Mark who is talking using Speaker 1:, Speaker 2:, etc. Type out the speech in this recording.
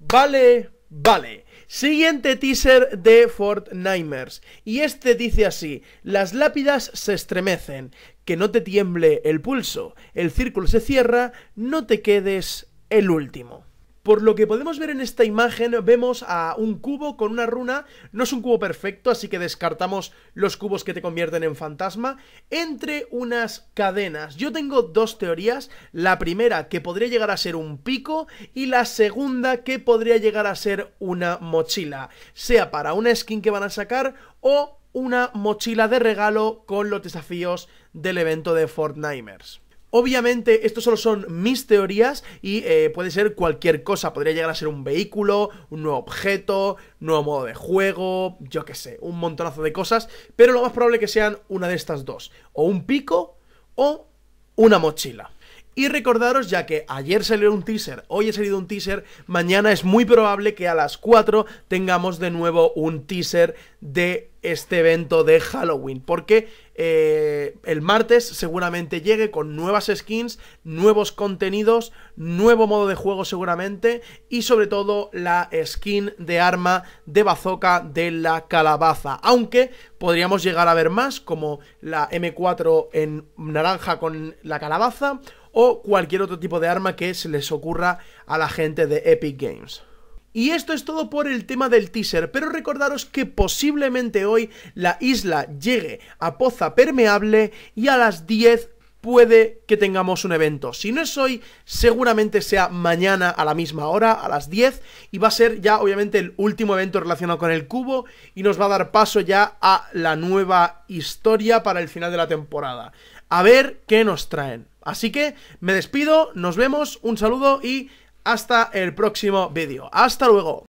Speaker 1: Vale, vale. Siguiente teaser de Fortnimers. Y este dice así, las lápidas se estremecen, que no te tiemble el pulso, el círculo se cierra, no te quedes el último. Por lo que podemos ver en esta imagen, vemos a un cubo con una runa, no es un cubo perfecto, así que descartamos los cubos que te convierten en fantasma, entre unas cadenas. Yo tengo dos teorías, la primera que podría llegar a ser un pico y la segunda que podría llegar a ser una mochila, sea para una skin que van a sacar o una mochila de regalo con los desafíos del evento de Fortnimers. Obviamente, esto solo son mis teorías y eh, puede ser cualquier cosa. Podría llegar a ser un vehículo, un nuevo objeto, nuevo modo de juego, yo qué sé, un montonazo de cosas. Pero lo más probable que sean una de estas dos. O un pico o una mochila. Y recordaros, ya que ayer salió un teaser, hoy ha salido un teaser, mañana es muy probable que a las 4 tengamos de nuevo un teaser de este evento de Halloween. Porque eh, el martes seguramente llegue con nuevas skins, nuevos contenidos, nuevo modo de juego seguramente. Y sobre todo la skin de arma de bazooka de la calabaza. Aunque podríamos llegar a ver más como la M4 en naranja con la calabaza. O cualquier otro tipo de arma que se les ocurra a la gente de Epic Games. Y esto es todo por el tema del teaser, pero recordaros que posiblemente hoy la isla llegue a poza permeable y a las 10 puede que tengamos un evento. Si no es hoy, seguramente sea mañana a la misma hora, a las 10, y va a ser ya obviamente el último evento relacionado con el cubo y nos va a dar paso ya a la nueva historia para el final de la temporada. A ver qué nos traen. Así que me despido, nos vemos, un saludo y hasta el próximo vídeo. ¡Hasta luego!